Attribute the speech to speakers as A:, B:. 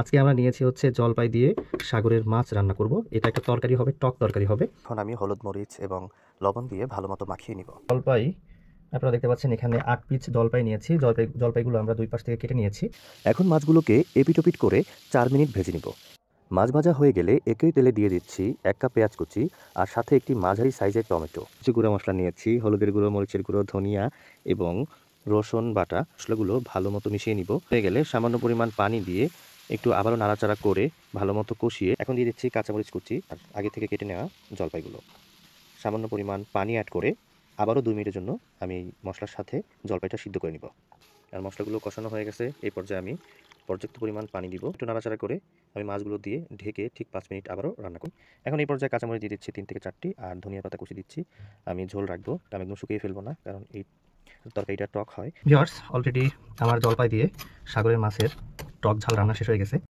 A: আজকে আমরা নিয়েছি হচ্ছে জলপাই দিয়ে সাগরের মাছ রান্না করব এটা একটা তরকারি হবে টক তরকারি হবে এখন আমি হলুদ মরিচ এবং লবণ দিয়ে ভালো মতো মাখিয়ে নিব জলপাই আপনারা দেখতে পাচ্ছেন এখানে আট পিচ জলপাই নিয়েছি জলপাই জলপাইগুলো আমরা দুই পাশ থেকে কেটে নিয়েছি এখন মাছগুলোকে এপিটোপিট করে চার মিনিট ভেজে নিব মাছ ভাজা হয়ে গেলে একই তেলে দিয়ে দিচ্ছি এক কাপ পেঁয়াজ কুচি আর সাথে একটি মাঝারি সাইজের টমেটো কিছু গুঁড়ো মশলা নিয়েছি হলুদের গুঁড়ো মরিচের গুঁড়ো ধনিয়া এবং রসুন বাটা মশলাগুলো ভালো মতো মিশিয়ে নিব হয়ে গেলে সামান্য পরিমাণ পানি দিয়ে একটু আবারও নাড়াচাড়া করে ভালো মতো কষিয়ে এখন দিয়ে দিচ্ছি কাঁচামরিচ কুচি আর আগে থেকে কেটে নেওয়া জলপাইগুলো সামান্য পরিমাণ পানি অ্যাড করে আবারও দুই মিনিটের জন্য আমি মশলার সাথে জলপাইটা সিদ্ধ করে নিব আর মশলাগুলো কষানো হয়ে গেছে এই পর্যায়ে আমি পর্যাপ্ত পরিমাণ পানি দিব একটু নাড়াচাড়া করে আমি মাছগুলো দিয়ে ঢেকে ঠিক পাঁচ মিনিট আবারও রান্না করি এখন এই পর্যায়ে কাঁচামরিচ দিয়ে দিচ্ছি তিন থেকে চারটি আর ধনিয়া পাতা কুচি দিচ্ছি আমি ঝোল রাখবো আমি একদম শুকিয়ে ফেলবো না কারণ এই তরকারিটা টক হয় ভিওর্স অলরেডি আমার জলপাই দিয়ে সাগরের মাছের টক ঝাল রান্না শেষ হয়ে গেছে